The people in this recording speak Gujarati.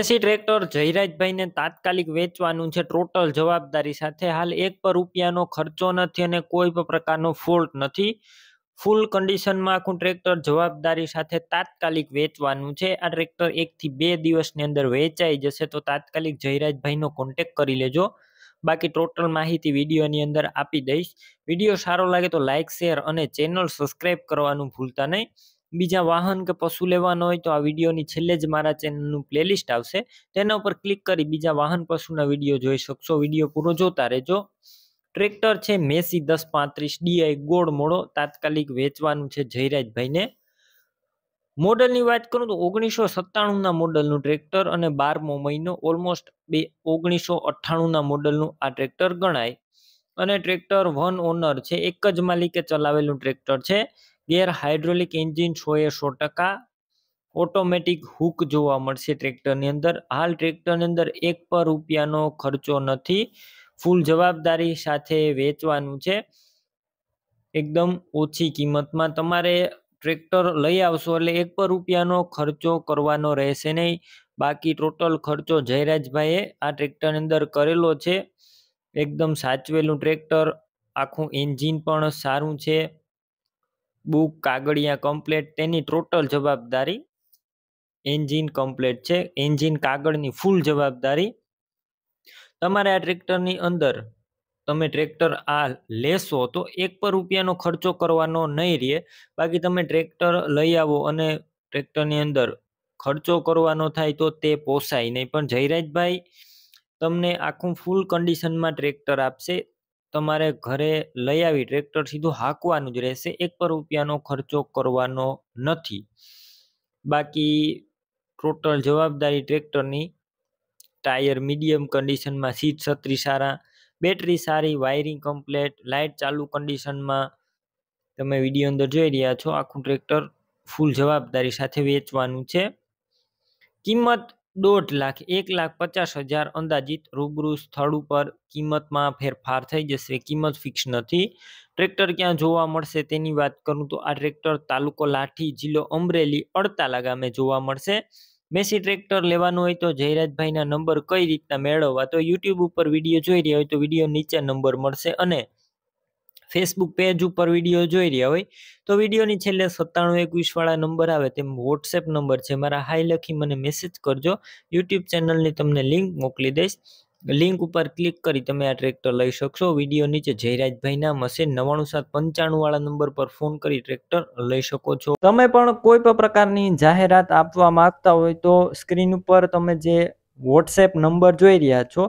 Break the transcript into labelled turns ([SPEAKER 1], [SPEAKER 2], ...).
[SPEAKER 1] એસી ટ્રેક્ટર જયરાજભાઈને તાત્કાલિક વેચવાનું છે ટોટલ જવાબદારી સાથે હાલ એક પર રૂપિયાનો ખર્ચો નથી અને કોઈ પણ પ્રકારનો ફોલ્ટ નથી ફૂલ કન્ડિશનમાં આખું ટ્રેક્ટર જવાબદારી સાથે તાત્કાલિક વેચવાનું છે આ ટ્રેક્ટર એકથી બે દિવસની અંદર વેચાઈ જશે તો તાત્કાલિક જયરાજભાઈનો કોન્ટેક કરી લેજો બાકી ટોટલ માહિતી વિડીયોની અંદર આપી દઈશ વિડીયો સારો લાગે તો લાઇક શેર અને ચેનલ સબસ્ક્રાઈબ કરવાનું ભૂલતા નહીં બીજા વાહન કે પશુ લેવાનો હોય તો આ વિડીયોની છેલ્લે જ મારા ચેનલનું પ્લેલિસ્ટ આવશે તેના ઉપર ક્લિક કરી બીજા વાહન પશુના વિડીયો જોઈ શકશો વિડીયો પૂરો જોતા રહેજો ટ્રેક્ટર છે મેસી દસ પાંત્રીસ ડીઆઈ ગોળ મોડો તાત્કાલિક વેચવાનું છે જયરાજભાઈને મોડલની વાત કરું તો ઓગણીસો સત્તાણુંના મોડલનું ટ્રેક્ટર અને બારમો મહિનો ઓલમોસ્ટ બે ઓગણીસો અઠ્ઠાણુંના મોડલનું આ ટ્રેક્ટર ગણાય અને ટ્રેક્ટર વન ઓનર છે એક જ માલિકે ચલાવેલું ટ્રેક્ટર છે ગેર હાઇડ્રોલિક એન્જિન સોએ સો ટકા ઓટોમેટિક હુક જોવા મળશે ટ્રેક્ટરની અંદર હાલ ટ્રેક્ટરની અંદર એક પર રૂપિયાનો ખર્ચો નથી ફૂલ જવાબદારી સાથે વેચવાનું છે એકદમ ઓછી કિંમતમાં તમારે ટ્રેક્ટર લઈ આવશો એટલે એક પર રૂપિયાનો ખર્ચો કરવાનો રહેશે નહીં બાકી ટોટલ ખર્ચો જયરાજભાઈએ આ ટ્રેક્ટરની અંદર કરેલો છે એકદમ સાચવેલું ટ્રેક્ટર આખું એન્જિન પણ સારું છે બુક કાગળિયા કમ્પ્લેટ તેની ટોટલ જવાબદારી એન્જિન કમ્પ્લેટ છે એન્જિન કાગળની ફૂલ જવાબદારી તમારે આ ટ્રેક્ટરની અંદર તમે ટ્રેક્ટર આ લેશો તો એક પર રૂપિયાનો ખર્ચો કરવાનો નહીં રહે બાકી તમે ટ્રેક્ટર લઈ આવો અને ટ્રેક્ટરની અંદર ખર્ચો કરવાનો થાય તો તે પોસાય નહીં પણ જયરાજભાઈ તમને આખું ફૂલ કન્ડિશનમાં ટ્રેક્ટર આપશે તમારે ઘરે લઈ આવી ટ્રેક્ટર સીધું હાંકવાનું જ રહેશે એક પર રૂપિયાનો ખર્ચો કરવાનો નથી બાકી ટોટલ જવાબદારી ટ્રેક્ટરની ટાયર મીડિયમ કન્ડિશનમાં સીટ છત્રી સારા બેટરી સારી વાયરિંગ કમ્પ્લેટ લાઇટ ચાલુ કન્ડિશનમાં તમે વિડીયો અંદર જોઈ રહ્યા છો આખું ટ્રેક્ટર ફૂલ જવાબદારી સાથે વેચવાનું છે કિંમત દોઢ લાખ એક લાખ પચાસ હજાર અંદાજિત રૂબરૂ સ્થળ ઉપર કિંમતમાં ફેરફાર થઈ જશે કિંમત ફિક્સ નથી ટ્રેક્ટર ક્યાં જોવા મળશે તેની વાત કરું તો આ ટ્રેક્ટર તાલુકો લાઠી જિલ્લો અમરેલી અડતાલા ગામે જોવા મળશે મેસી ટ્રેક્ટર લેવાનું હોય તો જયરાજભાઈના નંબર કઈ રીતના મેળવવા તો યુટ્યુબ ઉપર વિડીયો જોઈ રહ્યા હોય તો વિડીયો નીચે નંબર મળશે અને ફેસબુક પેજ ઉપર વિડીયો જોઈ રહ્યા હોય તો વિડીયોની છેલ્લે સત્તાણું એકવીસવાળા નંબર આવે તેમ વોટ્સએપ નંબર છે મારા હાઈ લખી મને મેસેજ કરજો યુટ્યુબ ચેનલની તમને લિંક મોકલી દઈશ લિંક ઉપર ક્લિક કરી તમે આ ટ્રેક્ટર લઈ શકશો વિડીયો નીચે જયરાજભાઈ નામ હશે નવાણું સાત પંચાણું વાળા નંબર પર ફોન કરી ટ્રેક્ટર લઈ શકો છો તમે પણ કોઈ પણ પ્રકારની જાહેરાત આપવા માંગતા હોય તો સ્ક્રીન ઉપર તમે જે વોટ્સએપ નંબર જોઈ રહ્યા છો